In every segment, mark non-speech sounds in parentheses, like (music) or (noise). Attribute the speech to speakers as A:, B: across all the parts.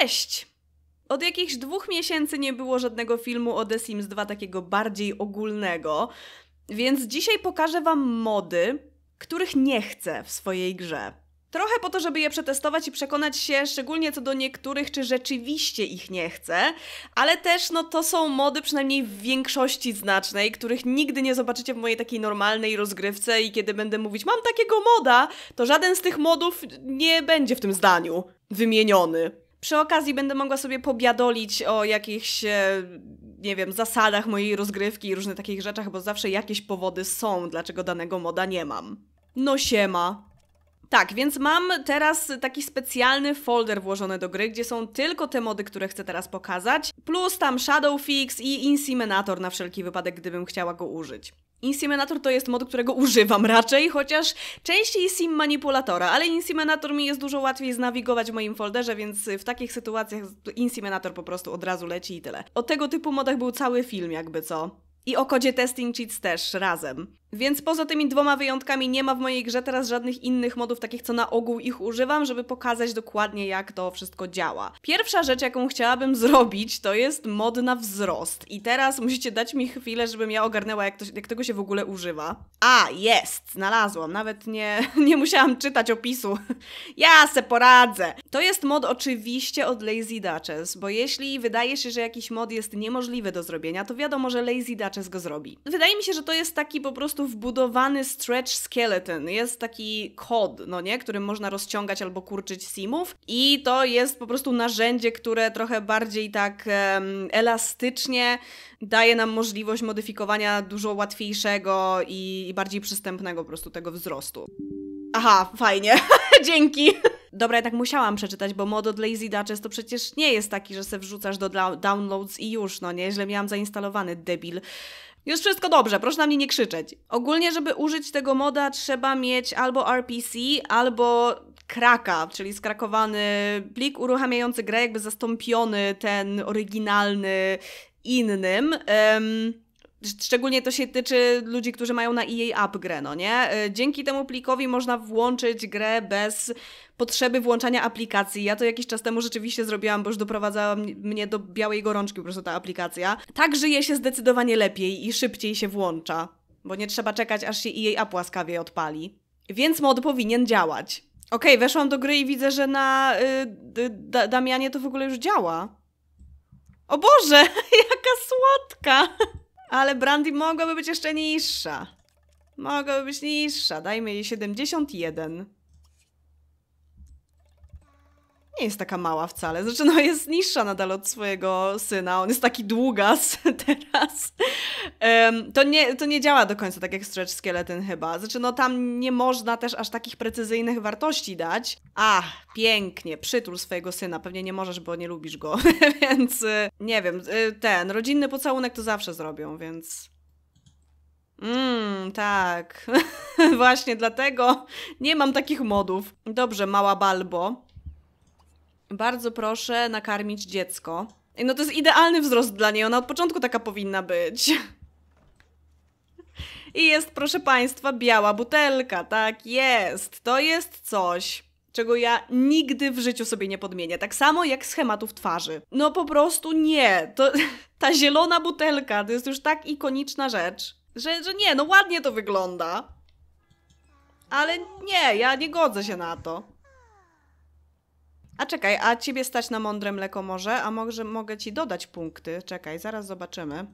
A: Cześć! Od jakichś dwóch miesięcy nie było żadnego filmu o The Sims 2 takiego bardziej ogólnego, więc dzisiaj pokażę Wam mody, których nie chcę w swojej grze. Trochę po to, żeby je przetestować i przekonać się szczególnie co do niektórych, czy rzeczywiście ich nie chcę, ale też no to są mody przynajmniej w większości znacznej, których nigdy nie zobaczycie w mojej takiej normalnej rozgrywce i kiedy będę mówić mam takiego moda, to żaden z tych modów nie będzie w tym zdaniu wymieniony. Przy okazji będę mogła sobie pobiadolić o jakichś, e, nie wiem, zasadach mojej rozgrywki i różnych takich rzeczach, bo zawsze jakieś powody są, dlaczego danego moda nie mam. No siema. Tak, więc mam teraz taki specjalny folder włożony do gry, gdzie są tylko te mody, które chcę teraz pokazać, plus tam Shadowfix i Insiminator na wszelki wypadek, gdybym chciała go użyć. Insiminator to jest mod, którego używam raczej, chociaż częściej sim manipulatora, ale Insiminator mi jest dużo łatwiej znawigować w moim folderze, więc w takich sytuacjach Insiminator po prostu od razu leci i tyle. O tego typu modach był cały film jakby co. I o kodzie testing cheats też razem. Więc poza tymi dwoma wyjątkami nie ma w mojej grze teraz żadnych innych modów, takich co na ogół ich używam, żeby pokazać dokładnie jak to wszystko działa. Pierwsza rzecz, jaką chciałabym zrobić, to jest mod na wzrost. I teraz musicie dać mi chwilę, żebym ja ogarnęła, jak, to, jak tego się w ogóle używa. A, jest! Znalazłam. Nawet nie, (laughs) nie musiałam czytać opisu. (laughs) ja se poradzę! To jest mod oczywiście od Lazy Duchess, bo jeśli wydaje się, że jakiś mod jest niemożliwy do zrobienia, to wiadomo, że Lazy Duchess go zrobi. Wydaje mi się, że to jest taki po prostu prostu wbudowany stretch skeleton. Jest taki kod, no nie, którym można rozciągać albo kurczyć simów i to jest po prostu narzędzie, które trochę bardziej tak um, elastycznie daje nam możliwość modyfikowania dużo łatwiejszego i, i bardziej przystępnego po prostu tego wzrostu. Aha, fajnie. (laughs) Dzięki. Dobra, ja tak musiałam przeczytać, bo mod od Lazy Duchess to przecież nie jest taki, że se wrzucasz do downloads i już, no nie? Źle miałam zainstalowany, debil. Już wszystko dobrze, proszę na mnie nie krzyczeć. Ogólnie, żeby użyć tego moda, trzeba mieć albo RPC, albo kraka, czyli skrakowany plik uruchamiający grę, jakby zastąpiony ten oryginalny innym. Um, Szczególnie to się tyczy ludzi, którzy mają na EA App grę, no nie? Y, dzięki temu plikowi można włączyć grę bez potrzeby włączania aplikacji. Ja to jakiś czas temu rzeczywiście zrobiłam, bo już doprowadzała mnie do białej gorączki po prostu ta aplikacja. Tak żyje się zdecydowanie lepiej i szybciej się włącza, bo nie trzeba czekać, aż się EA App łaskawie odpali. Więc mod powinien działać. Okej, okay, weszłam do gry i widzę, że na y, da Damianie to w ogóle już działa. O Boże, (laughs) jaka słodka! Ale Brandy mogłaby być jeszcze niższa. Mogłaby być niższa. Dajmy jej 71 nie jest taka mała wcale. Zresztą, znaczy, no jest niższa nadal od swojego syna. On jest taki długas (laughs) teraz. Um, to, nie, to nie działa do końca tak jak stretch skeleton chyba. Zresztą, znaczy, no tam nie można też aż takich precyzyjnych wartości dać. A, pięknie, przytul swojego syna. Pewnie nie możesz, bo nie lubisz go. (laughs) więc y, nie wiem, y, ten rodzinny pocałunek to zawsze zrobią, więc... Mmm, tak. (laughs) Właśnie dlatego nie mam takich modów. Dobrze, mała Balbo bardzo proszę nakarmić dziecko. No to jest idealny wzrost dla niej, ona od początku taka powinna być. (laughs) I jest, proszę Państwa, biała butelka, tak jest. To jest coś, czego ja nigdy w życiu sobie nie podmienię. Tak samo jak schematów twarzy. No po prostu nie. To, (laughs) ta zielona butelka to jest już tak ikoniczna rzecz, że, że nie, no ładnie to wygląda. Ale nie, ja nie godzę się na to. A czekaj, a ciebie stać na mądre mleko może? A może mogę ci dodać punkty? Czekaj, zaraz zobaczymy.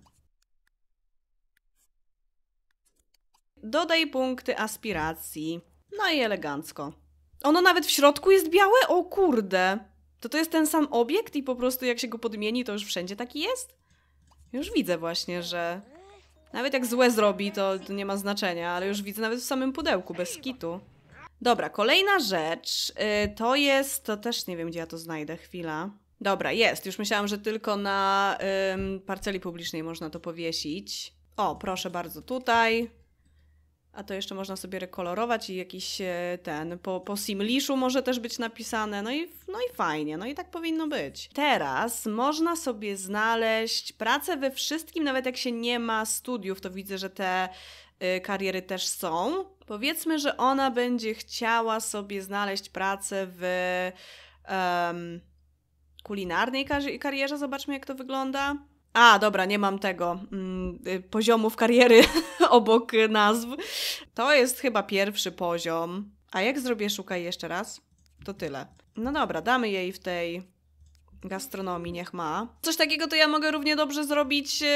A: Dodaj punkty aspiracji. No i elegancko. Ono nawet w środku jest białe? O kurde! To to jest ten sam obiekt i po prostu jak się go podmieni, to już wszędzie taki jest? Już widzę właśnie, że... Nawet jak złe zrobi, to nie ma znaczenia, ale już widzę nawet w samym pudełku, bez kitu. Dobra, kolejna rzecz yy, to jest, to też nie wiem gdzie ja to znajdę, chwila. Dobra, jest. Już myślałam, że tylko na parceli publicznej można to powiesić. O, proszę bardzo, tutaj. A to jeszcze można sobie rekolorować i jakiś e, ten, po, po simliszu może też być napisane. No i, no i fajnie, no i tak powinno być. Teraz można sobie znaleźć pracę we wszystkim, nawet jak się nie ma studiów, to widzę, że te Y, kariery też są. Powiedzmy, że ona będzie chciała sobie znaleźć pracę w um, kulinarnej karierze. Zobaczmy, jak to wygląda. A, dobra, nie mam tego mm, y, poziomów kariery (laughs) obok nazw. To jest chyba pierwszy poziom. A jak zrobię szukaj jeszcze raz? To tyle. No dobra, damy jej w tej gastronomii niech ma. Coś takiego to ja mogę równie dobrze zrobić e,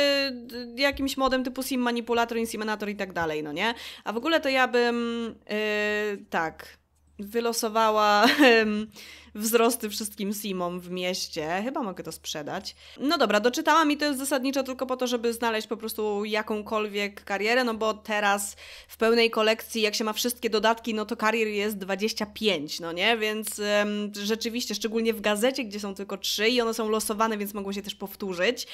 A: jakimś modem typu sim manipulator, inseminator i tak dalej, no nie? A w ogóle to ja bym e, tak wylosowała (laughs) wzrosty wszystkim simom w mieście. Chyba mogę to sprzedać. No dobra, doczytałam i to jest zasadniczo tylko po to, żeby znaleźć po prostu jakąkolwiek karierę, no bo teraz w pełnej kolekcji, jak się ma wszystkie dodatki, no to karier jest 25, no nie? Więc ym, rzeczywiście, szczególnie w gazecie, gdzie są tylko trzy i one są losowane, więc mogą się też powtórzyć,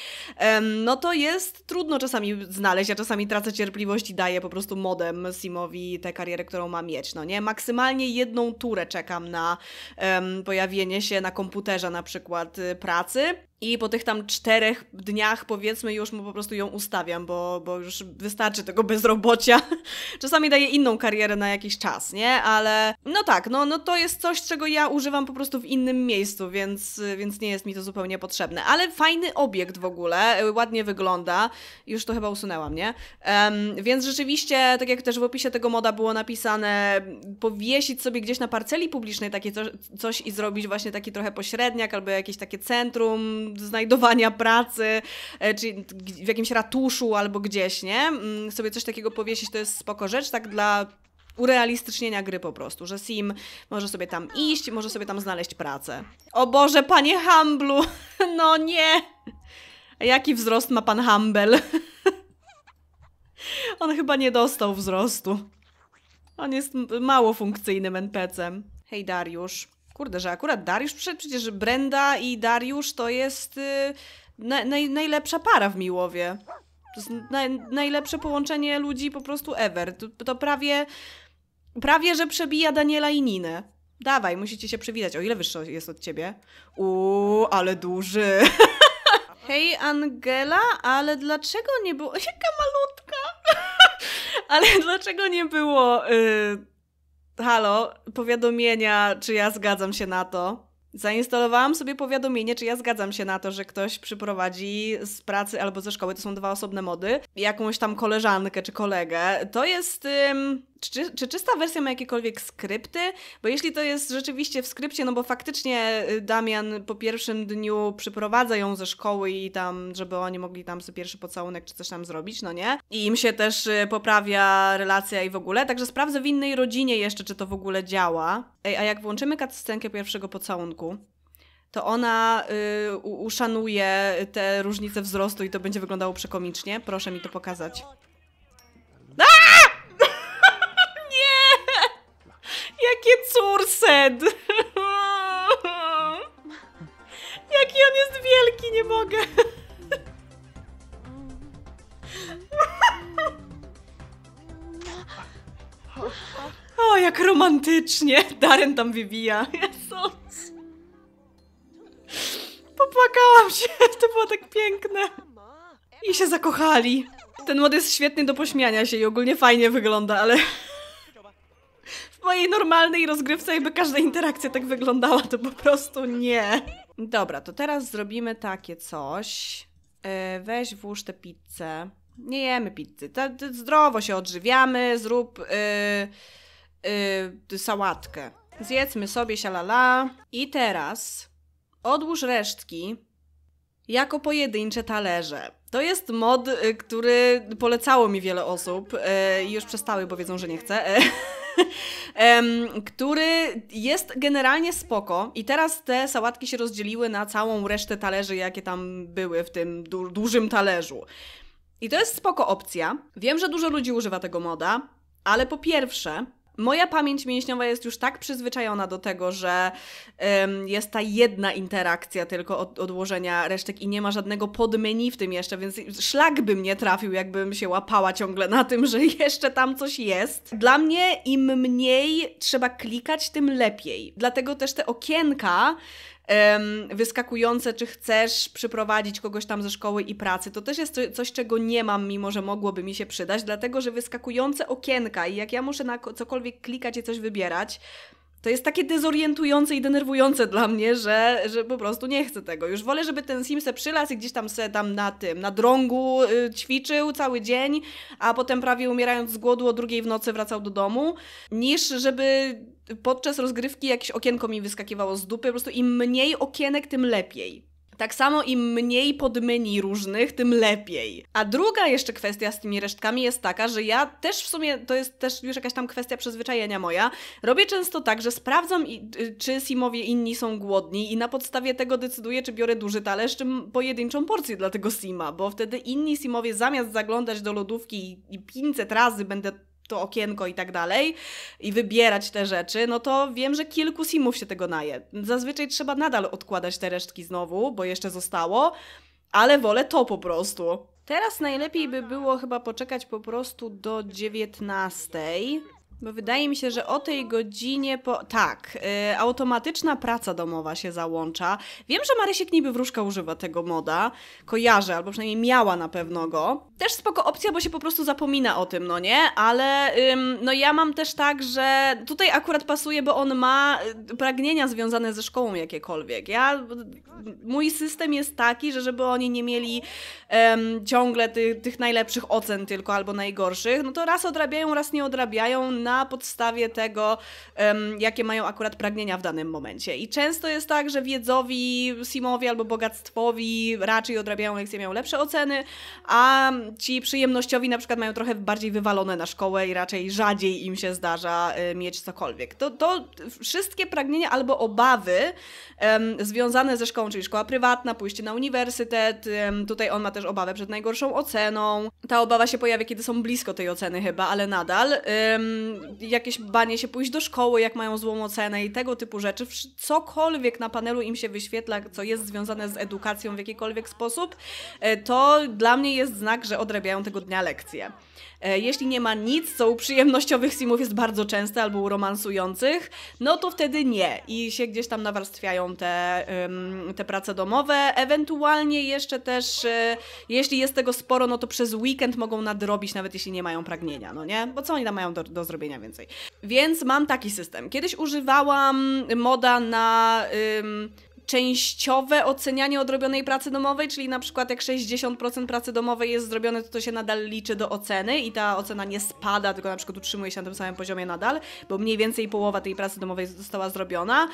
A: ym, no to jest trudno czasami znaleźć. Ja czasami tracę cierpliwość i daję po prostu modem simowi tę karierę, którą ma mieć, no nie? Maksymalnie jedną turę czekam na ym, pojawienie się na komputerze na przykład y, pracy, i po tych tam czterech dniach, powiedzmy, już mu po prostu ją ustawiam, bo, bo już wystarczy tego bezrobocia. (laughs) Czasami daję inną karierę na jakiś czas, nie? Ale no tak, no, no to jest coś, czego ja używam po prostu w innym miejscu, więc, więc nie jest mi to zupełnie potrzebne. Ale fajny obiekt w ogóle, y, ładnie wygląda. Już to chyba usunęłam, nie? Um, więc rzeczywiście, tak jak też w opisie tego moda było napisane, powiesić sobie gdzieś na parceli publicznej takie coś, coś i zrobić właśnie taki trochę pośredniak albo jakieś takie centrum znajdowania pracy, e, czy w jakimś ratuszu albo gdzieś, nie? Mm, sobie coś takiego powiesić to jest spoko rzecz, tak dla urealistycznienia gry po prostu, że Sim może sobie tam iść, może sobie tam znaleźć pracę. O Boże, panie Hamblu! (laughs) No nie! Jaki wzrost ma pan Humble? (laughs) On chyba nie dostał wzrostu. On jest mało funkcyjnym NPC-em. Hej Dariusz. Kurde, że akurat Dariusz przyszedł, przecież Brenda i Dariusz to jest y, na, naj, najlepsza para w Miłowie. To jest na, najlepsze połączenie ludzi po prostu ever. To, to, prawie, prawie, że przebija Daniela i Ninę. Dawaj, musicie się przywitać. O ile wyższy jest od ciebie? Uuu, ale duży. (laughs) Hej Angela, ale dlaczego nie było... (laughs) Jaka malutka! (laughs) ale dlaczego nie było... Y halo, powiadomienia, czy ja zgadzam się na to. Zainstalowałam sobie powiadomienie, czy ja zgadzam się na to, że ktoś przyprowadzi z pracy albo ze szkoły, to są dwa osobne mody, jakąś tam koleżankę czy kolegę. To jest ym, czy, czy czysta wersja ma jakiekolwiek skrypty? Bo jeśli to jest rzeczywiście w skrypcie, no bo faktycznie y, Damian po pierwszym dniu przyprowadza ją ze szkoły i tam, żeby oni mogli tam sobie pierwszy pocałunek czy coś tam zrobić, no nie? I im się też y, poprawia relacja i w ogóle, także sprawdzę w innej rodzinie jeszcze, czy to w ogóle działa. Ej, a jak włączymy cutscenkę pierwszego pocałunku, to ona y, uszanuje te różnice wzrostu i to będzie wyglądało przekomicznie. Proszę mi to pokazać. Aaaa! Jakie cursed! Jaki on jest wielki, nie mogę! O, jak romantycznie! Darren tam wybija. Jezus! Popłakałam się, to było tak piękne. I się zakochali. Ten mod jest świetny do pośmiania się i ogólnie fajnie wygląda, ale mojej normalnej rozgrywce, jakby każda interakcja tak wyglądała, to po prostu nie. Dobra, to teraz zrobimy takie coś. E, weź włóż tę pizzę. Nie jemy pizzy. zdrowo się odżywiamy, zrób yy, yy, sałatkę. Zjedzmy sobie sialala. I teraz odłóż resztki jako pojedyncze talerze. To jest mod, który polecało mi wiele osób. i Już przestały, bo wiedzą, że nie chcę. (laughs) (laughs) który jest generalnie spoko i teraz te sałatki się rozdzieliły na całą resztę talerzy, jakie tam były w tym du dużym talerzu. I to jest spoko opcja. Wiem, że dużo ludzi używa tego moda, ale po pierwsze, Moja pamięć mięśniowa jest już tak przyzwyczajona do tego, że jest ta jedna interakcja tylko od odłożenia resztek i nie ma żadnego podmenu w tym jeszcze, więc szlak by mnie trafił, jakbym się łapała ciągle na tym, że (laughs) jeszcze tam coś jest. Dla mnie im mniej trzeba klikać, tym lepiej. Dlatego też te okienka wyskakujące, czy chcesz przyprowadzić kogoś tam ze szkoły i pracy. To też jest coś, czego nie mam, mimo że mogłoby mi się przydać, dlatego że wyskakujące okienka i jak ja muszę na cokolwiek klikać i coś wybierać, to jest takie dezorientujące i denerwujące dla mnie, że, że po prostu nie chcę tego. Już wolę, żeby ten Sim se przylasł i gdzieś tam se tam na tym, na drągu y, ćwiczył cały dzień, a potem prawie umierając z głodu o drugiej w nocy wracał do domu, niż żeby podczas rozgrywki jakieś okienko mi wyskakiwało z dupy. Po prostu im mniej okienek, tym lepiej. Tak samo im mniej podmyni różnych, tym lepiej. A druga jeszcze kwestia z tymi resztkami jest taka, że ja też w sumie, to jest też już jakaś tam kwestia przyzwyczajenia moja, robię często tak, że sprawdzam, y, czy Simowie inni są głodni i na podstawie tego decyduję, czy biorę duży talerz, czy pojedynczą porcję dla tego Sima, bo wtedy inni Simowie zamiast zaglądać do lodówki i 500 razy będę to okienko i tak dalej i wybierać te rzeczy, no to wiem, że kilku simów się tego naje. Zazwyczaj trzeba nadal odkładać te resztki znowu, bo jeszcze zostało, ale wolę to po prostu. Teraz najlepiej by było chyba poczekać po prostu do 19. Bo wydaje mi się, że o tej godzinie po. Tak, y, automatyczna praca domowa się załącza. Wiem, że Marysiek niby wróżka używa tego moda. Kojarzę, albo przynajmniej miała na pewno go. Też spoko opcja, bo się po prostu zapomina o tym, no nie? Ale no ja mam też tak, że tutaj akurat pasuje, bo on ma y, pragnienia związane ze szkołą jakiekolwiek. Ja, y, mój system jest taki, że żeby oni nie mieli ciągle tych najlepszych ocen tylko albo najgorszych, no to raz odrabiają, raz nie odrabiają na podstawie tego, um, jakie mają akurat pragnienia w danym momencie. I często jest tak, że wiedzowi, simowi albo bogactwowi raczej odrabiają lekcje, mają lepsze oceny, a ci przyjemnościowi na przykład mają trochę bardziej wywalone na szkołę i raczej rzadziej im się zdarza y, mieć cokolwiek. To, to wszystkie pragnienia albo obawy um, związane ze szkołą, czyli szkoła prywatna, pójście na uniwersytet, um, tutaj on ma też obawę przed najgorszą oceną. Ta obawa się pojawia, kiedy są blisko tej oceny chyba, ale nadal. Um, jakieś banie się pójść do szkoły, jak mają złą ocenę i tego typu rzeczy. Cokolwiek na panelu im się wyświetla, co jest związane z edukacją w jakikolwiek sposób, e, to dla mnie jest znak, że odrabiają tego dnia lekcje. E, jeśli nie ma nic, co u przyjemnościowych simów jest bardzo częste albo u romansujących, no to wtedy nie i się gdzieś tam nawarstwiają te, te prace domowe. Ewentualnie jeszcze też, e, jeśli jest tego sporo, no to przez weekend mogą nadrobić, nawet jeśli nie mają pragnienia, no nie? Bo co oni tam mają do, do zrobienia więcej? Więc mam taki system. Kiedyś używałam moda na częściowe ocenianie odrobionej pracy domowej, czyli na przykład jak 60% pracy domowej jest zrobione, to to się nadal liczy do oceny i ta ocena nie spada, tylko na przykład utrzymuje się na tym samym poziomie nadal, bo mniej więcej połowa tej pracy domowej została zrobiona.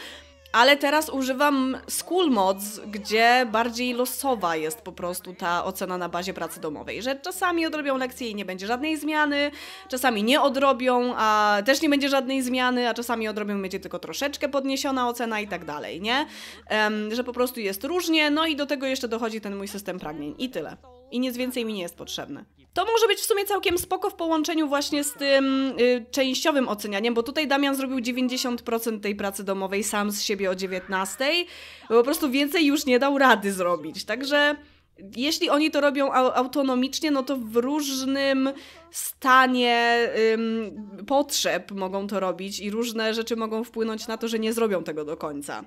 A: Ale teraz używam School Mods, gdzie bardziej losowa jest po prostu ta ocena na bazie pracy domowej, że czasami odrobią lekcję i nie będzie żadnej zmiany, czasami nie odrobią, a też nie będzie żadnej zmiany, a czasami odrobią, będzie tylko troszeczkę podniesiona ocena i tak dalej, nie? Um, że po prostu jest różnie, no i do tego jeszcze dochodzi ten mój system pragnień i tyle. I nic więcej mi nie jest potrzebne. To może być w sumie całkiem spoko w połączeniu właśnie z tym y, częściowym ocenianiem, bo tutaj Damian zrobił 90% tej pracy domowej sam z siebie o 19, bo po prostu więcej już nie dał rady zrobić. Także jeśli oni to robią autonomicznie, no to w różnym stanie ym, potrzeb mogą to robić i różne rzeczy mogą wpłynąć na to, że nie zrobią tego do końca.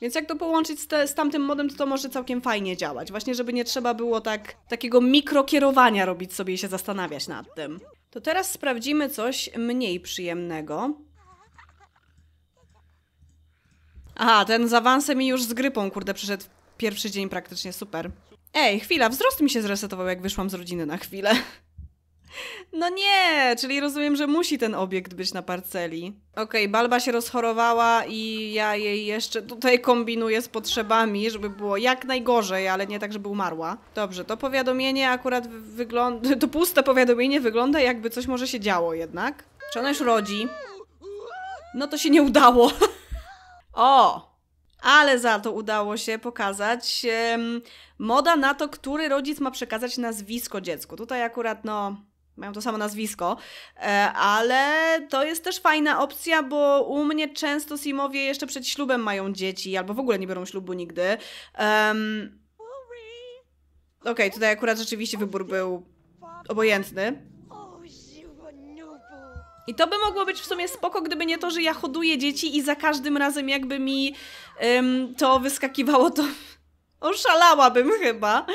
A: Więc jak to połączyć z, te, z tamtym modem, to to może całkiem fajnie działać. Właśnie, żeby nie trzeba było tak takiego mikrokierowania robić sobie i się zastanawiać nad tym. To teraz sprawdzimy coś mniej przyjemnego. A ten z awansem już z grypą, kurde, przyszedł pierwszy dzień praktycznie, super. Ej, chwila, wzrost mi się zresetował, jak wyszłam z rodziny na chwilę. No nie, czyli rozumiem, że musi ten obiekt być na parceli. Okej, okay, Balba się rozchorowała i ja jej jeszcze tutaj kombinuję z potrzebami, żeby było jak najgorzej, ale nie tak, żeby umarła. Dobrze, to powiadomienie akurat wygląda... (laughs) To puste powiadomienie wygląda jakby coś może się działo jednak. Czy ona już rodzi? No to się nie udało. (laughs) o! ale za to udało się pokazać moda na to, który rodzic ma przekazać nazwisko dziecku. Tutaj akurat no mają to samo nazwisko, e, ale to jest też fajna opcja, bo u mnie często simowie jeszcze przed ślubem mają dzieci albo w ogóle nie biorą ślubu nigdy. Um, Okej, okay, tutaj akurat rzeczywiście wybór był obojętny. I to by mogło być w sumie spoko, gdyby nie to, że ja hoduję dzieci i za każdym razem jakby mi um, to wyskakiwało, to oszalałabym chyba.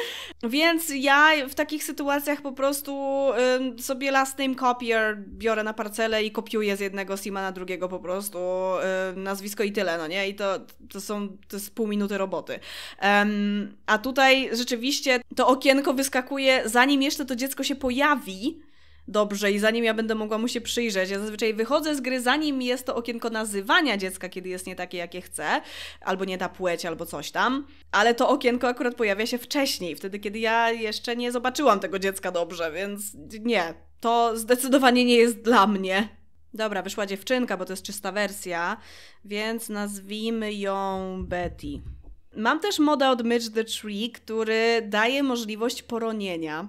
A: Więc ja w takich sytuacjach po prostu y, sobie last name copier biorę na parcelę i kopiuję z jednego sima na drugiego po prostu y, nazwisko i tyle, no nie? I to, to są to jest pół minuty roboty. Um, a tutaj rzeczywiście to okienko wyskakuje zanim jeszcze to dziecko się pojawi, dobrze i zanim ja będę mogła mu się przyjrzeć. Ja zazwyczaj wychodzę z gry, zanim jest to okienko nazywania dziecka, kiedy jest nie takie, jakie chcę, albo nie ta płeć, albo coś tam, ale to okienko akurat pojawia się wcześniej, wtedy, kiedy ja jeszcze nie zobaczyłam tego dziecka dobrze, więc nie, to zdecydowanie nie jest dla mnie. Dobra, wyszła dziewczynka, bo to jest czysta wersja, więc nazwijmy ją Betty. Mam też moda od Mitch the Tree, który daje możliwość poronienia.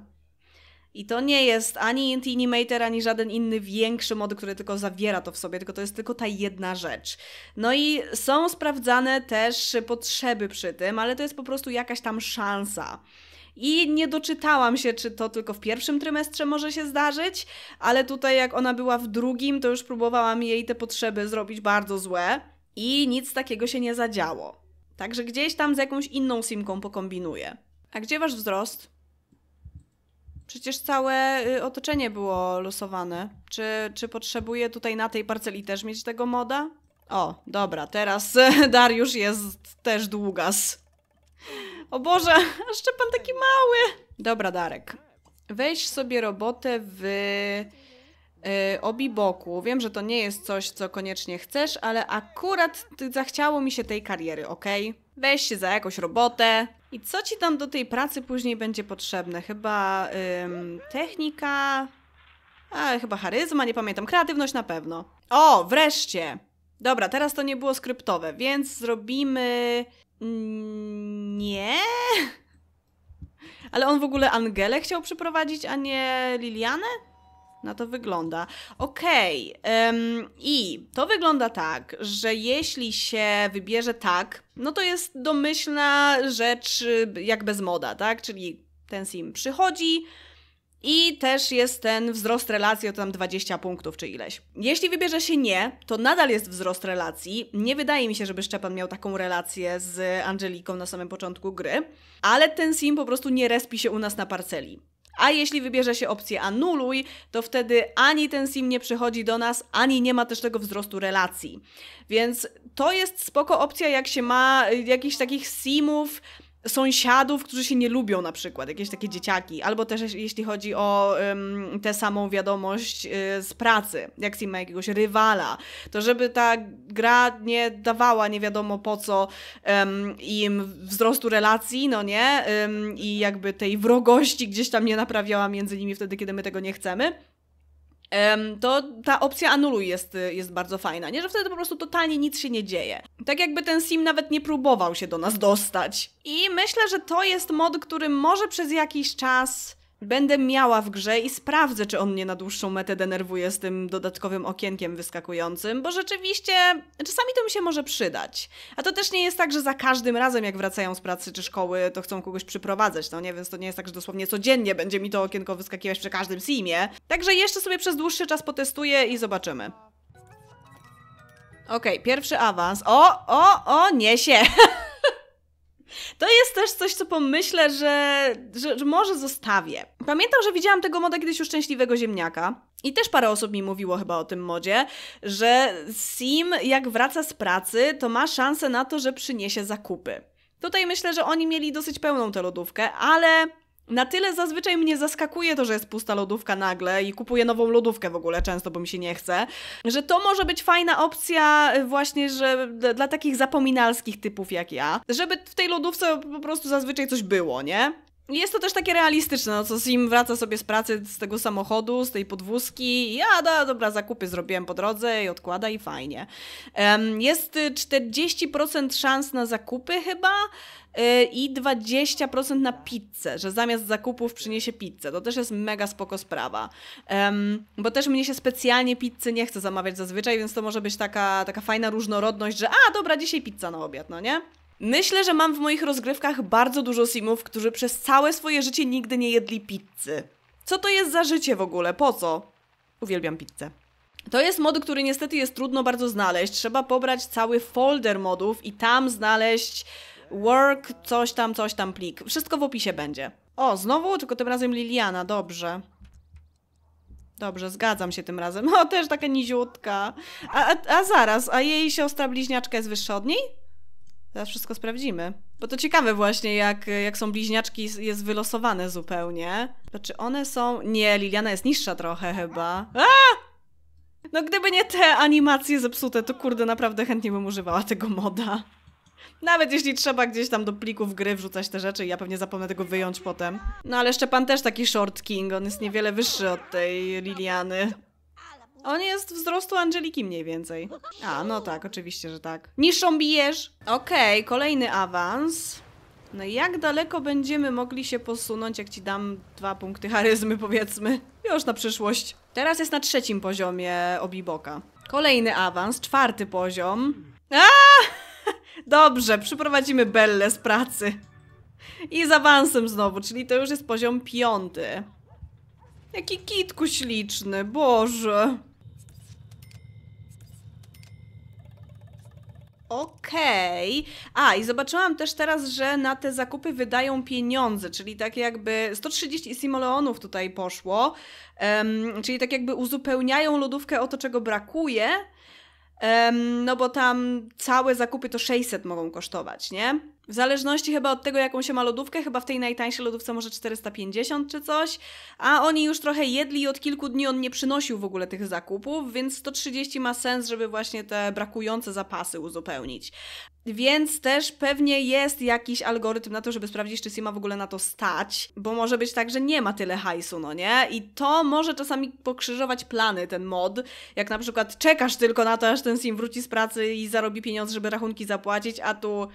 A: I to nie jest ani Intimimator, ani żaden inny większy mod, który tylko zawiera to w sobie, tylko to jest tylko ta jedna rzecz. No i są sprawdzane też potrzeby przy tym, ale to jest po prostu jakaś tam szansa. I nie doczytałam się, czy to tylko w pierwszym trymestrze może się zdarzyć, ale tutaj jak ona była w drugim, to już próbowałam jej te potrzeby zrobić bardzo złe i nic takiego się nie zadziało. Także gdzieś tam z jakąś inną simką pokombinuję. A gdzie wasz wzrost? Przecież całe y, otoczenie było losowane. Czy, czy potrzebuje tutaj na tej parceli też mieć tego moda? O, dobra, teraz (laughs) Dariusz jest też długas. O Boże, (laughs) a Szczepan taki mały! Dobra, Darek. Weź sobie robotę w y, obi boku. Wiem, że to nie jest coś, co koniecznie chcesz, ale akurat zachciało mi się tej kariery, ok? weź się za jakąś robotę. I co ci tam do tej pracy później będzie potrzebne? Chyba ym, technika, a, chyba charyzma, nie pamiętam, kreatywność na pewno. O, wreszcie! Dobra, teraz to nie było skryptowe, więc zrobimy. Mm, nie. (laughs) Ale on w ogóle Angelę chciał przyprowadzić, a nie Lilianę? na to wygląda. Okej, okay. i to wygląda tak, że jeśli się wybierze tak, no to jest domyślna rzecz jak bez moda, tak? Czyli ten sim przychodzi, i też jest ten wzrost relacji o tam 20 punktów czy ileś. Jeśli wybierze się nie, to nadal jest wzrost relacji. Nie wydaje mi się, żeby Szczepan miał taką relację z Angeliką na samym początku gry, ale ten sim po prostu nie respi się u nas na parceli. A jeśli wybierze się opcję anuluj, to wtedy ani ten sim nie przychodzi do nas, ani nie ma też tego wzrostu relacji. Więc to jest spoko opcja, jak się ma y, jakichś takich simów, sąsiadów, którzy się nie lubią na przykład, jakieś takie dzieciaki, albo też jeśli chodzi o um, tę samą wiadomość y, z pracy, jak Sim ma jakiegoś rywala, to żeby ta gra nie dawała nie wiadomo po co um, im wzrostu relacji, no nie, um, i jakby tej wrogości gdzieś tam nie naprawiała między nimi wtedy, kiedy my tego nie chcemy, to ta opcja anuluj jest, y, jest bardzo fajna, nie? Że wtedy po prostu totalnie nic się nie dzieje. Tak jakby ten sim nawet nie próbował się do nas dostać. I myślę, że to jest mod, który może przez jakiś czas będę miała w grze i sprawdzę, czy on mnie na dłuższą metę denerwuje z tym dodatkowym okienkiem wyskakującym, bo rzeczywiście czasami to mi się może przydać. A to też nie jest tak, że za każdym razem, jak wracają z pracy czy szkoły, to chcą kogoś przyprowadzać, no nie? Więc to nie jest tak, że dosłownie codziennie będzie mi to okienko wyskakiwać przy każdym simie. Także jeszcze sobie przez dłuższy czas potestuję i zobaczymy. Okej, okay, pierwszy awans. O, o, o, niesie! (laughs) To jest też coś, co pomyślę, że, że, że może zostawię. Pamiętam, że widziałam tego moda kiedyś już szczęśliwego ziemniaka. I też parę osób mi mówiło chyba o tym modzie, że Sim, jak wraca z pracy, to ma szansę na to, że przyniesie zakupy. Tutaj myślę, że oni mieli dosyć pełną tę lodówkę, ale na tyle zazwyczaj mnie zaskakuje to, że jest pusta lodówka nagle i kupuję nową lodówkę w ogóle często, bo mi się nie chce, że to może być fajna opcja e, właśnie, że dla takich zapominalskich typów jak ja, żeby w tej lodówce po prostu zazwyczaj coś było, nie? Jest to też takie realistyczne, no co Sim wraca sobie z pracy z tego samochodu, z tej podwózki, da, dobra, zakupy zrobiłem po drodze i odkłada i fajnie. Jest 40% y, szans na zakupy chyba y, i 20% na pizzę, że zamiast zakupów przyniesie pizzę. To też jest mega spoko sprawa. Um, bo też mnie się specjalnie pizzy nie chce zamawiać zazwyczaj, więc to może być taka, taka fajna różnorodność, że a, dobra, dzisiaj pizza na obiad, no nie? Myślę, że mam w moich rozgrywkach bardzo dużo simów, którzy przez całe swoje życie nigdy nie jedli pizzy. Co to jest za życie w ogóle? Po co? Uwielbiam pizzę. To jest mod, który niestety jest trudno bardzo znaleźć. Trzeba pobrać cały folder modów i tam znaleźć work, coś tam, coś tam, plik. Wszystko w opisie będzie. O, znowu, tylko tym razem Liliana, dobrze. Dobrze, zgadzam się tym razem. (laughs) O, też taka niziutka. A, a, a zaraz, a jej siostra bliźniaczka jest wyższa od niej? Teraz wszystko sprawdzimy. Bo to ciekawe właśnie, jak, jak są bliźniaczki, jest wylosowane zupełnie. Znaczy czy one są... Nie, Liliana jest niższa trochę chyba. A! No gdyby nie te animacje zepsute, to kurde, naprawdę chętnie bym używała tego moda. Nawet jeśli trzeba gdzieś tam do plików gry wrzucać te rzeczy, ja pewnie zapomnę tego wyjąć potem. No ale Szczepan też taki short king, on jest niewiele wyższy od tej Liliany. On jest wzrostu Angeliki mniej więcej. A, no tak, oczywiście, że tak. Niszą bijesz! Okej, okay, kolejny awans. No i jak daleko będziemy mogli się posunąć, jak ci dam dwa punkty charyzmy, powiedzmy. Już na przyszłość. Teraz jest na trzecim poziomie Obiboka. Kolejny awans, czwarty poziom. A! (laughs) Dobrze, przyprowadzimy Belle z pracy. I z awansem znowu, czyli to już jest poziom piąty. Jaki kitku śliczny, Boże. okej. Okay. A, i zobaczyłam też teraz, że na te zakupy wydają pieniądze, czyli tak jakby 130 simoleonów tutaj poszło, um, czyli tak jakby uzupełniają lodówkę o to, czego brakuje, um, no bo tam całe zakupy to 600 mogą kosztować, nie? W zależności chyba od tego, jaką się ma lodówkę, chyba w tej najtańszej lodówce może 450 czy coś, a oni już trochę jedli i od kilku dni on nie przynosił w ogóle tych zakupów, więc 130 ma sens, żeby właśnie te brakujące zapasy uzupełnić. Więc też pewnie jest jakiś algorytm na to, żeby sprawdzić, czy Sima w ogóle na to stać, bo może być tak, że nie ma tyle hajsu, no nie? I to może czasami pokrzyżować plany, ten mod. Jak na przykład czekasz tylko na to, aż ten Sim wróci z pracy i zarobi pieniądz, żeby rachunki zapłacić, a tu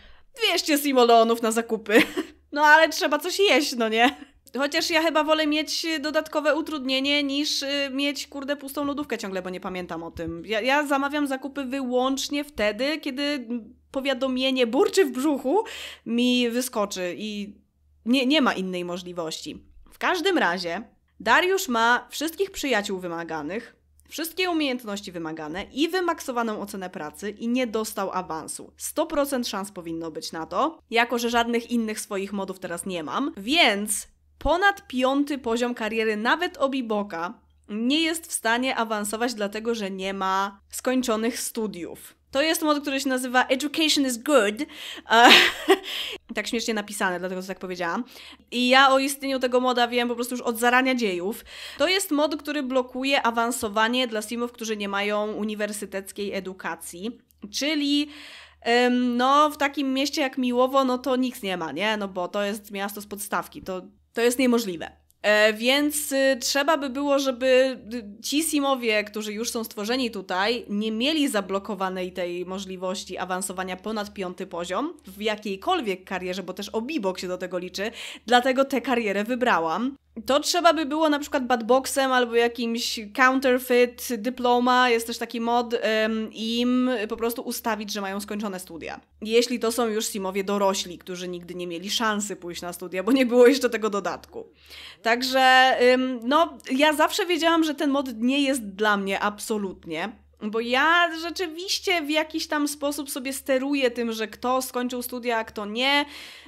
A: 200 simoleonów na zakupy. (laughs) No ale trzeba coś jeść, no nie? Chociaż ja chyba wolę mieć dodatkowe utrudnienie niż y, mieć, kurde, pustą lodówkę ciągle, bo nie pamiętam o tym. Ja, ja zamawiam zakupy wyłącznie wtedy, kiedy powiadomienie burczy w brzuchu mi wyskoczy i nie, nie ma innej możliwości. W każdym razie Dariusz ma wszystkich przyjaciół wymaganych, wszystkie umiejętności wymagane i wymaksowaną ocenę pracy i nie dostał awansu. 100% szans powinno być na to, jako że żadnych innych swoich modów teraz nie mam, więc ponad piąty poziom kariery nawet Obiboka nie jest w stanie awansować, dlatego że nie ma skończonych studiów. To jest mod, który się nazywa Education is Good. E, (laughs) tak śmiesznie napisane, dlatego to tak powiedziałam. I ja o istnieniu tego moda wiem po prostu już od zarania dziejów. To jest mod, który blokuje awansowanie dla simów, którzy nie mają uniwersyteckiej edukacji. Czyli no, w takim mieście jak Miłowo, no to nikt nie ma, nie? No bo to jest miasto z podstawki, to, to jest niemożliwe. E, więc y, trzeba by było, żeby y, ci Simowie, którzy już są stworzeni tutaj, nie mieli zablokowanej tej możliwości awansowania ponad piąty poziom w jakiejkolwiek karierze, bo też Obibok się do tego liczy, dlatego tę karierę wybrałam. To trzeba by było na przykład badboxem albo jakimś counterfeit dyploma, jest też taki mod, im po prostu ustawić, że mają skończone studia. Jeśli to są już simowie dorośli, którzy nigdy nie mieli szansy pójść na studia, bo nie było jeszcze tego dodatku. Także no, ja zawsze wiedziałam, że ten mod nie jest dla mnie absolutnie. Bo ja rzeczywiście w jakiś tam sposób sobie steruję tym, że kto skończył studia, a kto nie.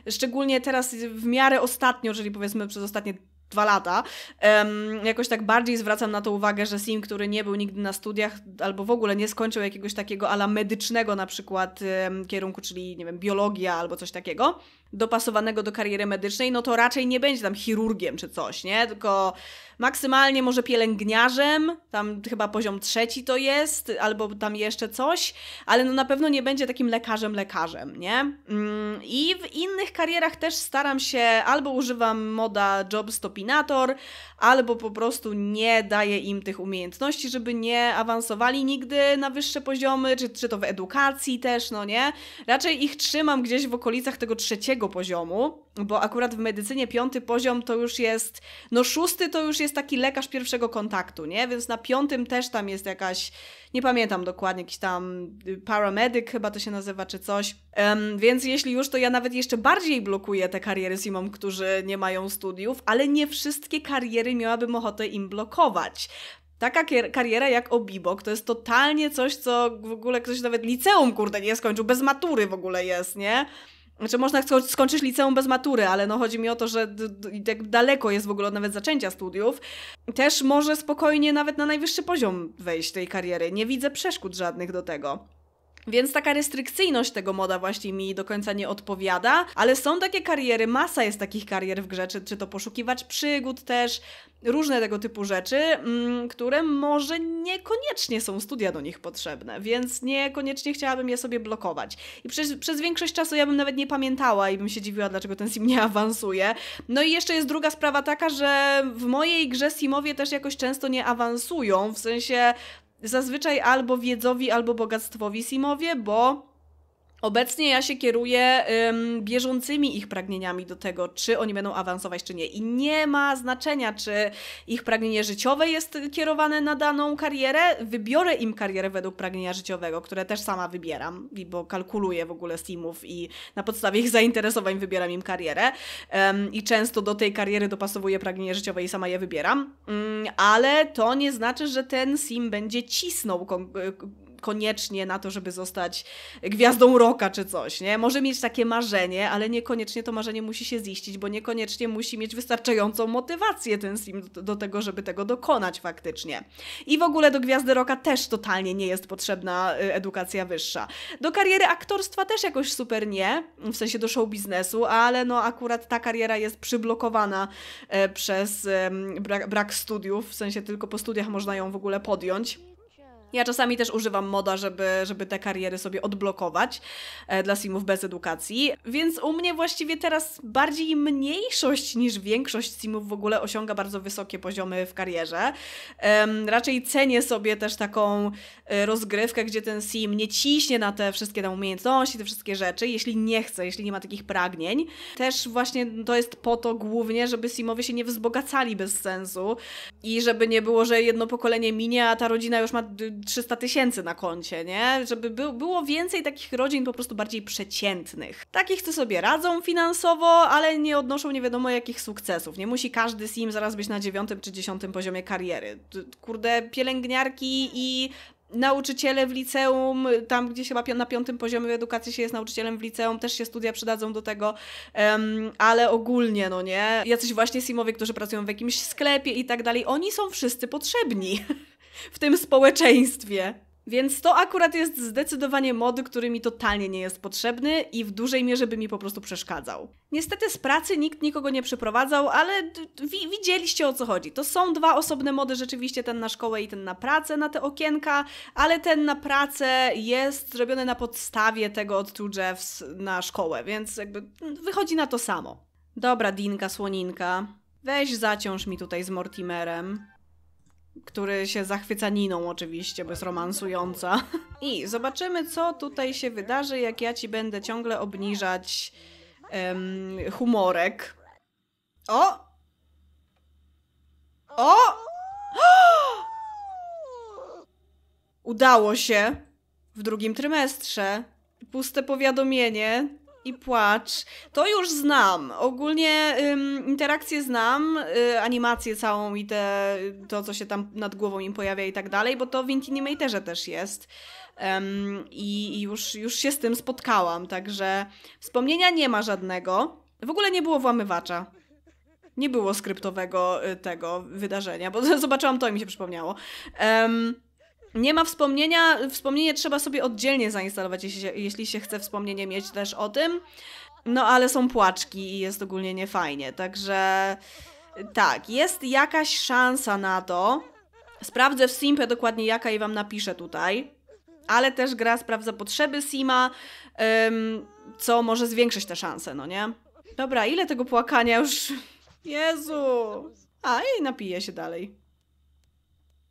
A: Szczególnie teraz w miarę ostatnio, czyli powiedzmy przez ostatnie dwa lata, um, jakoś tak bardziej zwracam na to uwagę, że Sim, który nie był nigdy na studiach albo w ogóle nie skończył jakiegoś takiego ala medycznego na przykład um, kierunku, czyli nie wiem, biologia albo coś takiego, dopasowanego do kariery medycznej, no to raczej nie będzie tam chirurgiem czy coś, nie? Tylko maksymalnie może pielęgniarzem, tam chyba poziom trzeci to jest, albo tam jeszcze coś, ale no na pewno nie będzie takim lekarzem, lekarzem, nie? Mm, I w innych karierach też staram się, albo używam moda job stopinator, albo po prostu nie daję im tych umiejętności, żeby nie awansowali nigdy na wyższe poziomy, czy, czy to w edukacji też, no nie? Raczej ich trzymam gdzieś w okolicach tego trzeciego poziomu, bo akurat w medycynie piąty poziom to już jest, no szósty to już jest jest taki lekarz pierwszego kontaktu, nie? Więc na piątym też tam jest jakaś, nie pamiętam dokładnie, jakiś tam y, paramedic chyba to się nazywa, czy coś. Um, więc jeśli już, to ja nawet jeszcze bardziej blokuję te kariery simom, którzy nie mają studiów, ale nie wszystkie kariery miałabym ochotę im blokować. Taka kariera jak Obibok to jest totalnie coś, co w ogóle ktoś nawet liceum, kurde, nie skończył, bez matury w ogóle jest, nie? Znaczy, można sko skończyć liceum bez matury, ale no chodzi mi o to, że tak daleko jest w ogóle nawet zaczęcia studiów. Też może spokojnie nawet na najwyższy poziom wejść tej kariery. Nie widzę przeszkód żadnych do tego. Więc taka restrykcyjność tego moda właśnie mi do końca nie odpowiada, ale są takie kariery, masa jest takich karier w grze, czy, czy to poszukiwacz przygód też, różne tego typu rzeczy, m, mm, które może niekoniecznie są studia do nich potrzebne, więc niekoniecznie chciałabym je sobie blokować. I przez, przez większość czasu ja bym nawet nie pamiętała i bym się dziwiła, dlaczego ten sim nie awansuje. No i jeszcze jest druga sprawa taka, że w mojej grze simowie też jakoś często nie awansują, w sensie zazwyczaj albo wiedzowi, albo bogactwowi Simowie, bo Obecnie ja się kieruję ym, bieżącymi ich pragnieniami do tego, czy oni będą awansować, czy nie. I nie ma znaczenia, czy ich pragnienie życiowe jest kierowane na daną karierę. Wybiorę im karierę według pragnienia życiowego, które też sama wybieram, bo kalkuluję w ogóle Steamów i na podstawie ich zainteresowań wybieram im karierę. Ym, I często do tej kariery dopasowuję pragnienie życiowe i sama je wybieram. Ym, ale to nie znaczy, że ten Sim będzie cisnął koniecznie na to, żeby zostać gwiazdą roka czy coś, nie? Może mieć takie marzenie, ale niekoniecznie to marzenie musi się ziścić, bo niekoniecznie musi mieć wystarczającą motywację ten sim do, tego, żeby tego dokonać faktycznie. I w ogóle do gwiazdy roka też totalnie nie jest potrzebna y, edukacja wyższa. Do kariery aktorstwa też jakoś super nie, w sensie do show biznesu, ale no akurat ta kariera jest przyblokowana y, przez brak studiów, w sensie tylko po studiach można ją w ogóle podjąć. Ja czasami też używam moda, żeby, żeby te kariery sobie odblokować e, dla simów bez edukacji, więc u mnie właściwie teraz bardziej mniejszość niż większość simów w ogóle osiąga bardzo wysokie poziomy w karierze. E, raczej cenię sobie też taką e, rozgrywkę, gdzie ten sim nie ciśnie na te wszystkie tam umiejętności, te wszystkie rzeczy, jeśli nie chce, jeśli nie ma takich pragnień. Też właśnie to jest po to głównie, żeby simowie się nie wzbogacali bez sensu i żeby nie było, że jedno pokolenie minie, a ta rodzina już ma 300 tysięcy na koncie, nie? Żeby by, było więcej takich rodzin po prostu bardziej przeciętnych. Takich, co sobie radzą finansowo, ale nie odnoszą nie wiadomo jakich sukcesów. Nie musi każdy sim zaraz być na dziewiątym czy dziesiątym poziomie kariery. Kurde, pielęgniarki i nauczyciele w liceum, tam gdzie chyba na piątym poziomie edukacji się jest nauczycielem w liceum, też się studia przydadzą do tego, um, ale ogólnie, no nie? Jacyś właśnie simowie, którzy pracują w jakimś sklepie i tak dalej, oni są wszyscy potrzebni. (laughs) w tym społeczeństwie. Więc to akurat jest zdecydowanie mody, który mi totalnie nie jest potrzebny i w dużej mierze by mi po prostu przeszkadzał. Niestety z pracy nikt nikogo nie przyprowadzał, ale wi widzieliście o co chodzi. To są dwa osobne mody, rzeczywiście ten na szkołę i ten na pracę, na te okienka, ale ten na pracę jest zrobiony na podstawie tego od True Jeffs na szkołę, więc jakby mm, wychodzi na to samo. Dobra, Dinka, słoninka, weź zaciąż mi tutaj z Mortimerem który się zachwyca Niną oczywiście, bez romansująca. I zobaczymy, co tutaj się wydarzy, jak ja ci będę ciągle obniżać um, humorek. O! O! (gasps) Udało się! W drugim trymestrze. Puste powiadomienie i płacz. To już znam. Ogólnie ym, interakcję znam, y, animację całą i te, to, co się tam nad głową im pojawia i tak dalej, bo to w Intinimatorze też jest. Ym, I już, już się z tym spotkałam, także wspomnienia nie ma żadnego. W ogóle nie było włamywacza nie było skryptowego y, tego wydarzenia, bo (laughs) zobaczyłam to i mi się przypomniało. Nie ma wspomnienia. Wspomnienie trzeba sobie oddzielnie zainstalować, jeśli się, jeśli się chce wspomnienie mieć też o tym. No ale są płaczki i jest ogólnie niefajnie, także tak, jest jakaś szansa na to. Sprawdzę w Simpe dokładnie jaka i wam napiszę tutaj. Ale też gra sprawdza potrzeby Sima, ym, co może zwiększyć te szanse, no nie? Dobra, ile tego płakania już... Jezu! A, i napije się dalej.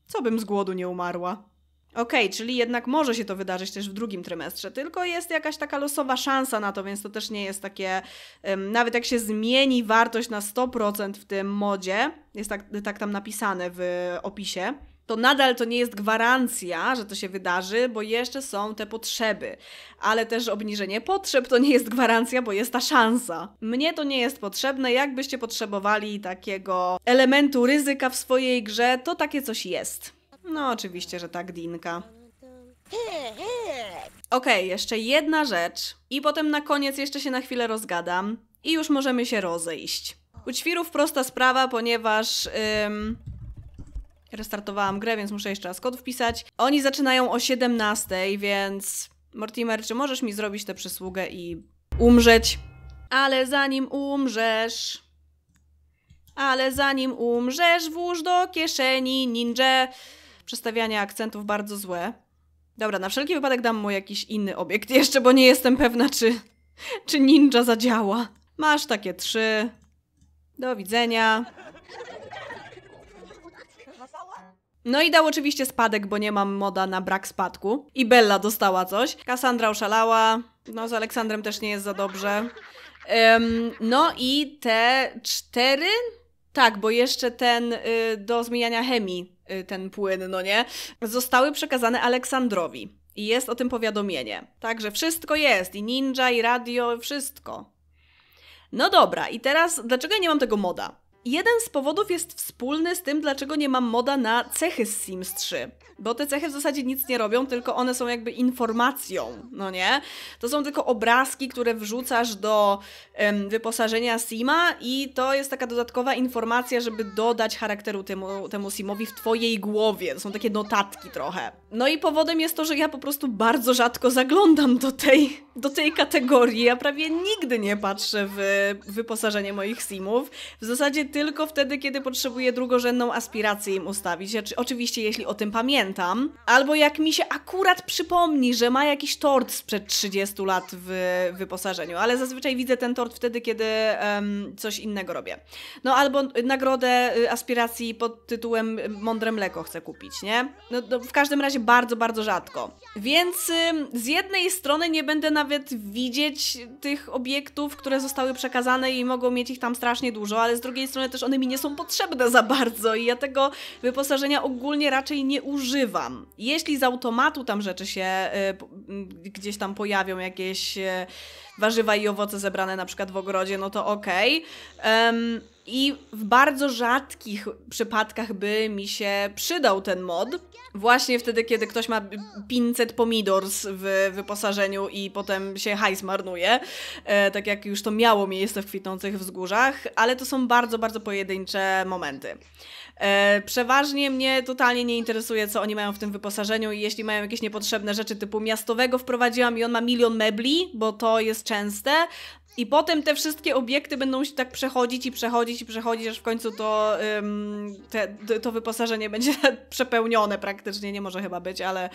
A: Co bym z głodu nie umarła? Okej, okay, czyli jednak może się to wydarzyć też w drugim trymestrze, tylko jest jakaś taka losowa szansa na to, więc to też nie jest takie, um, nawet jak się zmieni wartość na 100% w tym modzie, jest tak, tak tam napisane w opisie, to nadal to nie jest gwarancja, że to się wydarzy, bo jeszcze są te potrzeby. Ale też obniżenie potrzeb to nie jest gwarancja, bo jest ta szansa. Mnie to nie jest potrzebne. Jakbyście potrzebowali takiego elementu ryzyka w swojej grze, to takie coś jest. No, oczywiście, że tak, Dinka. Okej, okay, jeszcze jedna rzecz. I potem na koniec jeszcze się na chwilę rozgadam. I już możemy się rozejść. U ćwirów prosta sprawa, ponieważ. Restartowałam grę, więc muszę jeszcze raz kod wpisać. Oni zaczynają o 17, więc Mortimer, czy możesz mi zrobić tę przysługę i umrzeć? Ale zanim umrzesz... Ale zanim umrzesz, włóż do kieszeni ninja. Przestawianie akcentów bardzo złe. Dobra, na wszelki wypadek dam mu jakiś inny obiekt jeszcze, bo nie jestem pewna, czy, czy ninja zadziała. Masz takie trzy. Do widzenia. No i dał oczywiście spadek, bo nie mam moda na brak spadku. I Bella dostała coś. Cassandra oszalała. No, z Aleksandrem też nie jest za dobrze. Um, no i te cztery? Tak, bo jeszcze ten y, do zmieniania chemii, y, ten płyn, no nie? Zostały przekazane Aleksandrowi. I jest o tym powiadomienie. Także wszystko jest. I ninja, i radio, wszystko. No dobra, i teraz dlaczego ja nie mam tego moda? Jeden z powodów jest wspólny z tym, dlaczego nie mam moda na cechy z Sims 3. Bo te cechy w zasadzie nic nie robią, tylko one są jakby informacją, no nie? To są tylko obrazki, które wrzucasz do wyposażenia Sima i to jest taka dodatkowa informacja, żeby dodać charakteru temu, temu Simowi w twojej głowie. To są takie notatki trochę. No i powodem jest to, że ja po prostu bardzo rzadko zaglądam do tej, do tej kategorii. Ja prawie nigdy nie patrzę w wyposażenie moich simów. W zasadzie tylko wtedy, kiedy potrzebuję drugorzędną aspirację im ustawić. Ja, czy, oczywiście, jeśli o tym pamiętam. Albo jak mi się akurat przypomni, że ma jakiś tort sprzed 30 lat w wyposażeniu. Ale zazwyczaj widzę ten tort wtedy, kiedy um, coś innego robię. No albo nagrodę y, aspiracji pod tytułem Mądre Mleko chcę kupić, nie? No, no w każdym razie razie bardzo, bardzo rzadko. Więc z jednej strony nie będę nawet widzieć tych obiektów, które zostały przekazane i mogą mieć ich tam strasznie dużo, ale z drugiej strony też one mi nie są potrzebne za bardzo i ja tego wyposażenia ogólnie raczej nie używam. Jeśli z automatu tam rzeczy się y, y gdzieś tam pojawią, jakieś y, warzywa i owoce zebrane na przykład w ogrodzie, no to okej. Okay. Um, i w bardzo rzadkich przypadkach by mi się przydał ten mod. Właśnie wtedy, kiedy ktoś ma 500 pomidors w wyposażeniu i potem się hajs marnuje, e, tak jak już to miało miejsce w kwitnących wzgórzach, ale to są bardzo, bardzo pojedyncze momenty. E, przeważnie mnie totalnie nie interesuje, co oni mają w tym wyposażeniu i jeśli mają jakieś niepotrzebne rzeczy typu miastowego wprowadziłam i on ma milion mebli, bo to jest częste, i potem te wszystkie obiekty będą się tak przechodzić i przechodzić i przechodzić, aż w końcu to, ym, te, to wyposażenie będzie (laughs) przepełnione praktycznie, nie może chyba być, ale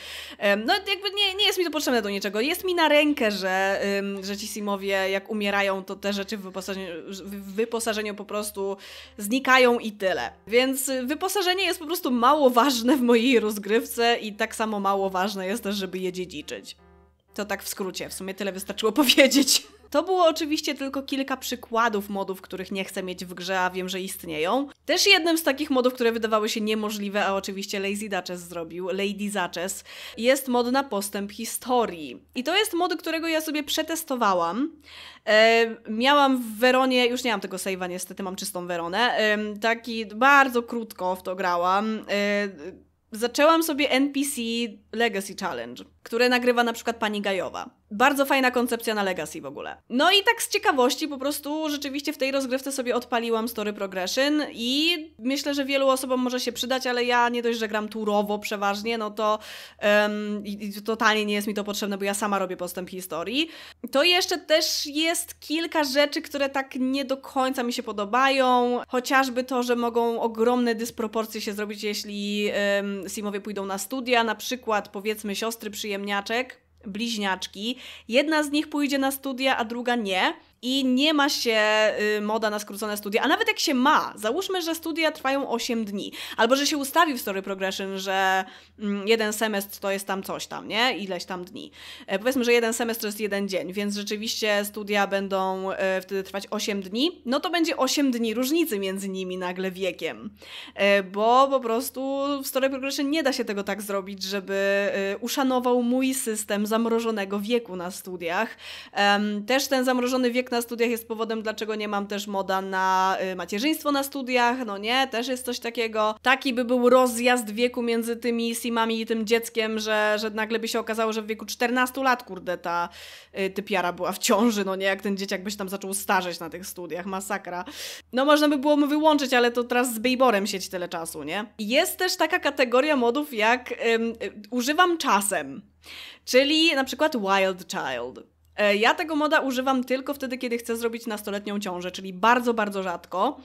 A: ym, no jakby nie, nie jest mi to potrzebne do niczego. Jest mi na rękę, że, ym, że ci Simowie jak umierają, to te rzeczy w wyposażeniu, w wyposażeniu po prostu znikają i tyle. Więc wyposażenie jest po prostu mało ważne w mojej rozgrywce i tak samo mało ważne jest też, żeby je dziedziczyć. To tak w skrócie, w sumie tyle wystarczyło (laughs) powiedzieć. To było oczywiście tylko kilka przykładów modów, których nie chcę mieć w grze, a wiem, że istnieją. Też jednym z takich modów, które wydawały się niemożliwe, a oczywiście Lazy Duchess zrobił, Lady Duchess, jest mod na postęp historii. I to jest mod, którego ja sobie przetestowałam. E, miałam w Weronie, już nie mam tego save'a niestety, mam czystą Weronę, e, taki bardzo krótko w to grałam. E, zaczęłam sobie NPC Legacy Challenge, które nagrywa na przykład pani Gajowa. Bardzo fajna koncepcja na Legacy w ogóle. No i tak z ciekawości po prostu rzeczywiście w tej rozgrywce sobie odpaliłam Story Progression i myślę, że wielu osobom może się przydać, ale ja nie dość, że gram turowo przeważnie, no to um, totalnie nie jest mi to potrzebne, bo ja sama robię postęp historii. To jeszcze też jest kilka rzeczy, które tak nie do końca mi się podobają, chociażby to, że mogą ogromne dysproporcje się zrobić, jeśli um, Simowie pójdą na studia, na przykład powiedzmy siostry przyjemniaczek, bliźniaczki. Jedna z nich pójdzie na studia, a druga nie i nie ma się y, moda na skrócone studia, a nawet jak się ma, załóżmy, że studia trwają 8 dni, albo że się ustawi w Story Progression, że mm, jeden semestr to jest tam coś tam, nie? Ileś tam dni. E, powiedzmy, że jeden semestr to jest jeden dzień, więc rzeczywiście studia będą e, wtedy trwać 8 dni, no to będzie 8 dni różnicy między nimi nagle wiekiem, e, bo po prostu w Story Progression nie da się tego tak zrobić, żeby uszanował mój system zamrożonego wieku na studiach. też ten zamrożony wiek na studiach jest powodem, dlaczego nie mam też moda na y, macierzyństwo na studiach, no nie, też jest coś takiego. Taki by był rozjazd wieku między tymi simami i tym dzieckiem, że, że nagle by się okazało, że w wieku 14 lat, kurde, ta y, typiara była w ciąży, no nie, jak ten dzieciak by się tam zaczął starzeć na tych studiach, masakra. No można by było mu wyłączyć, ale to teraz z Bejborem sieć tyle czasu, nie? Jest też taka kategoria modów jak y, używam czasem, czyli na przykład Wild Child. E, ja tego moda używam tylko wtedy, kiedy chcę zrobić nastoletnią ciążę, czyli bardzo, bardzo rzadko.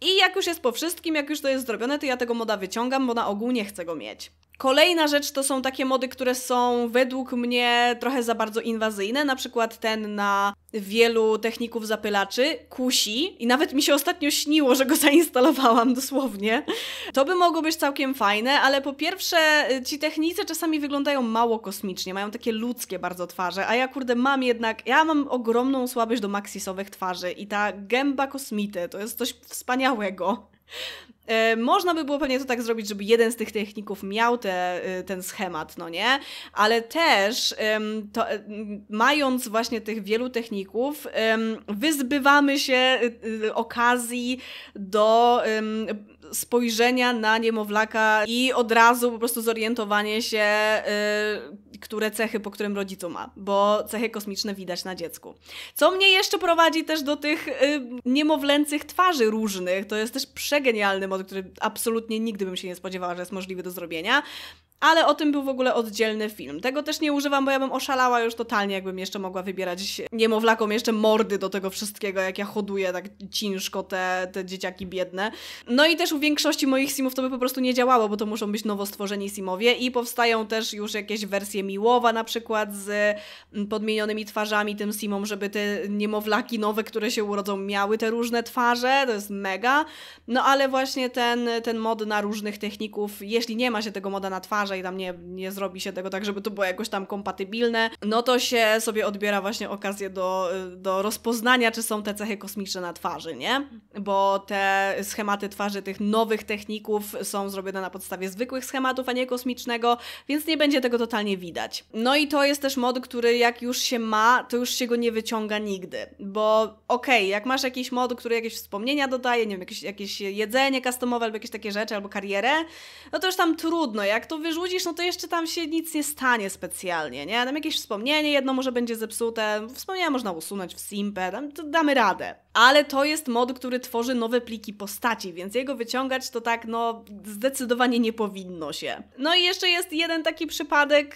A: I jak już jest po wszystkim, jak już to jest zrobione, to ja tego moda wyciągam, bo na ogół nie chcę go mieć. Kolejna rzecz to są takie mody, które są według mnie trochę za bardzo inwazyjne, na przykład ten na wielu techników zapylaczy kusi i nawet mi się ostatnio śniło, że go (laughs) zainstalowałam dosłownie. To by mogło być całkiem fajne, ale po pierwsze y, ci technicy czasami wyglądają mało kosmicznie, mają takie ludzkie bardzo twarze, a ja kurde mam jednak, ja mam ogromną słabość do maksisowych twarzy i ta gęba kosmity to jest coś wspaniałego. E, można by było pewnie to tak zrobić, żeby jeden z tych techników miał te, y, ten schemat, no nie? Ale też to, e, mając właśnie tych wielu techników, wyzbywamy się y, y, okazji do spojrzenia na niemowlaka i od razu po prostu zorientowanie się, yy, które cechy po którym rodzicu ma, bo cechy kosmiczne widać na dziecku. Co mnie jeszcze prowadzi też do tych yy, niemowlęcych twarzy różnych, to jest też przegenialny mod, który absolutnie nigdy bym się nie spodziewała, że jest możliwy do zrobienia. Ale o tym był w ogóle oddzielny film. Tego też nie używam, bo ja bym oszalała już totalnie, jakbym jeszcze mogła wybierać niemowlakom jeszcze mordy do tego wszystkiego, jak ja hoduję tak ciężko te, te dzieciaki biedne. No i też u większości moich simów to by po prostu nie działało, bo to muszą być nowo stworzeni simowie i powstają też już jakieś wersje miłowa na przykład z mm, podmienionymi twarzami tym simom, żeby te niemowlaki nowe, które się urodzą, miały te różne twarze. To jest mega. No ale właśnie ten, ten mod na różnych techników, jeśli nie ma się tego moda na twarz, i tam nie, nie zrobi się tego tak, żeby to było jakoś tam kompatybilne, no to się sobie odbiera właśnie okazję do, do rozpoznania, czy są te cechy kosmiczne na twarzy, nie? Bo te schematy twarzy tych nowych techników są zrobione na podstawie zwykłych schematów, a nie kosmicznego, więc nie będzie tego totalnie widać. No i to jest też mod, który jak już się ma, to już się go nie wyciąga nigdy, bo okej, okay, jak masz jakiś mod, który jakieś wspomnienia dodaje, nie wiem, jakieś, jakieś jedzenie customowe albo jakieś takie rzeczy, albo karierę, no to już tam trudno, jak to wyż złudzisz, no to jeszcze tam się nic nie stanie specjalnie, nie? Tam jakieś wspomnienie jedno może będzie zepsute, wspomnienia można usunąć w simpę, tam damy radę. Ale to jest mod, który tworzy nowe pliki postaci, więc jego wyciągać to tak, no, zdecydowanie nie powinno się. No i jeszcze jest jeden taki przypadek,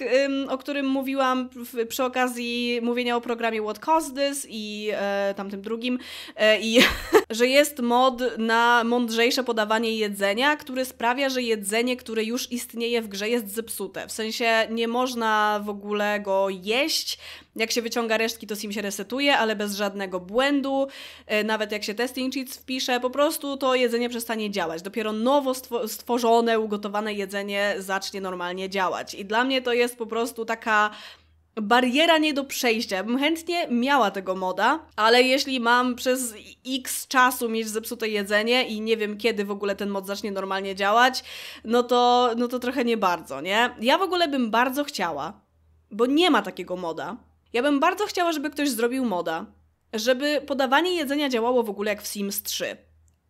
A: o którym mówiłam w, przy okazji mówienia o programie What Caused This i e, tamtym drugim, e, i (laughs) że jest mod na mądrzejsze podawanie jedzenia, który sprawia, że jedzenie, które już istnieje w grze jest zepsute. W sensie nie można w ogóle go jeść. Jak się wyciąga resztki, to sim się resetuje, ale bez żadnego błędu. E, nawet jak się testing cheats wpisze, po prostu to jedzenie przestanie działać. Dopiero nowo stworzone, ugotowane jedzenie zacznie normalnie działać. I dla mnie to jest po prostu taka bariera nie do przejścia. Bym chętnie miała tego moda, ale jeśli mam przez x czasu mieć zepsute jedzenie i nie wiem kiedy w ogóle ten mod zacznie normalnie działać, no to, no to trochę nie bardzo, nie? Ja w ogóle bym bardzo chciała, bo nie ma takiego moda. Ja bym bardzo chciała, żeby ktoś zrobił moda, żeby podawanie jedzenia działało w ogóle jak w Sims 3.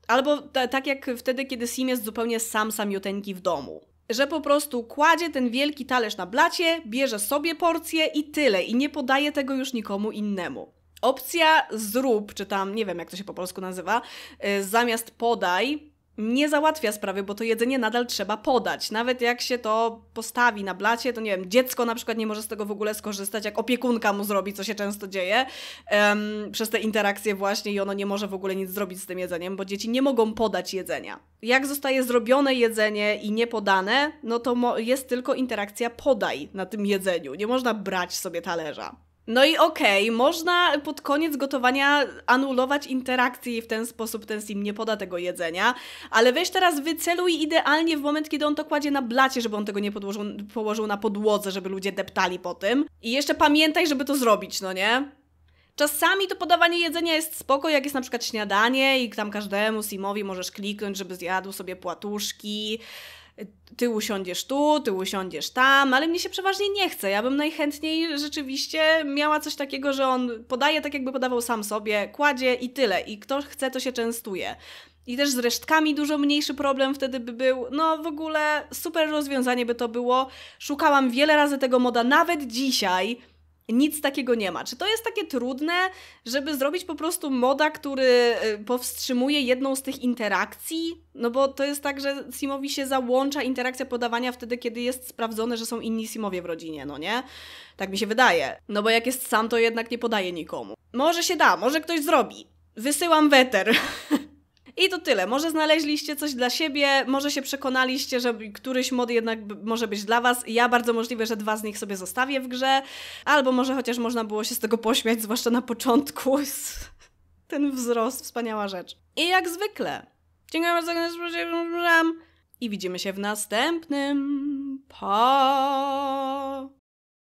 A: Albo tak jak wtedy, kiedy Sim jest zupełnie sam, samiuteńki w domu że po prostu kładzie ten wielki talerz na blacie, bierze sobie porcję i tyle, i nie podaje tego już nikomu innemu. Opcja zrób, czy tam, nie wiem jak to się po polsku nazywa, y, zamiast podaj, nie załatwia sprawy, bo to jedzenie nadal trzeba podać. Nawet jak się to postawi na blacie, to nie wiem, dziecko na przykład nie może z tego w ogóle skorzystać, jak opiekunka mu zrobi, co się często dzieje, um, przez te interakcje właśnie i ono nie może w ogóle nic zrobić z tym jedzeniem, bo dzieci nie mogą podać jedzenia. Jak zostaje zrobione jedzenie i nie podane, no to jest tylko interakcja podaj na tym jedzeniu. Nie można brać sobie talerza. No i okej, okay, można pod koniec gotowania anulować interakcję i w ten sposób ten sim nie poda tego jedzenia, ale weź teraz wyceluj idealnie w moment, kiedy on to kładzie na blacie, żeby on tego nie podłożył, położył na podłodze, żeby ludzie deptali po tym. I jeszcze pamiętaj, żeby to zrobić, no nie? Czasami to podawanie jedzenia jest spoko, jak jest na przykład śniadanie i tam każdemu simowi możesz kliknąć, żeby zjadł sobie płatuszki, ty usiądziesz tu, ty usiądziesz tam, ale mnie się przeważnie nie chce. Ja bym najchętniej rzeczywiście miała coś takiego, że on podaje tak, jakby podawał sam sobie, kładzie i tyle. I kto chce, to się częstuje. I też z resztkami dużo mniejszy problem wtedy by był. No w ogóle super rozwiązanie by to było. Szukałam wiele razy tego moda, nawet dzisiaj nic takiego nie ma. Czy to jest takie trudne, żeby zrobić po prostu moda, który y, powstrzymuje jedną z tych interakcji? No bo to jest tak, że Simowi się załącza interakcja podawania wtedy, kiedy jest sprawdzone, że są inni Simowie w rodzinie, no nie? Tak mi się wydaje. No bo jak jest sam, to jednak nie podaje nikomu. Może się da, może ktoś zrobi. Wysyłam weter. (laughs) I to tyle. Może znaleźliście coś dla siebie, może się przekonaliście, że któryś mod jednak może być dla Was. Ja bardzo możliwe, że dwa z nich sobie zostawię w grze, albo może chociaż można było się z tego pośmiać, zwłaszcza na początku. (laughs) Ten wzrost, wspaniała rzecz. I jak zwykle, dziękuję bardzo, że i widzimy się w następnym. Pa!